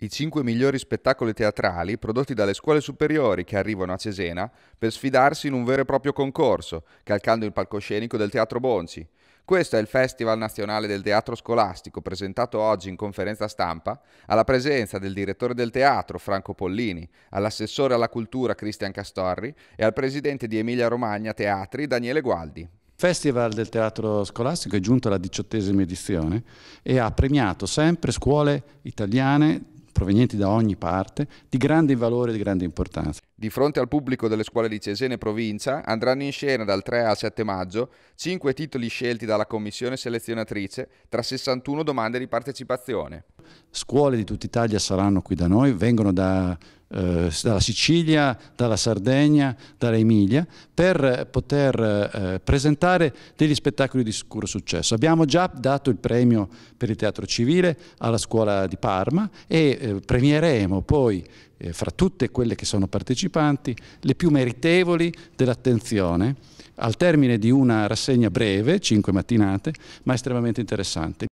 i cinque migliori spettacoli teatrali prodotti dalle scuole superiori che arrivano a Cesena per sfidarsi in un vero e proprio concorso, calcando il palcoscenico del Teatro Bonci. Questo è il Festival Nazionale del Teatro Scolastico, presentato oggi in conferenza stampa, alla presenza del direttore del teatro Franco Pollini, all'assessore alla cultura Cristian Castorri e al presidente di Emilia Romagna Teatri Daniele Gualdi. Festival del Teatro Scolastico è giunto alla diciottesima edizione e ha premiato sempre scuole italiane provenienti da ogni parte, di grande valore e di grande importanza. Di fronte al pubblico delle scuole di Cesena provincia andranno in scena dal 3 al 7 maggio 5 titoli scelti dalla commissione selezionatrice tra 61 domande di partecipazione scuole di tutta Italia saranno qui da noi, vengono da, eh, dalla Sicilia, dalla Sardegna, dalla Emilia, per poter eh, presentare degli spettacoli di sicuro successo. Abbiamo già dato il premio per il teatro civile alla scuola di Parma e eh, premieremo poi eh, fra tutte quelle che sono partecipanti le più meritevoli dell'attenzione al termine di una rassegna breve, 5 mattinate, ma estremamente interessante.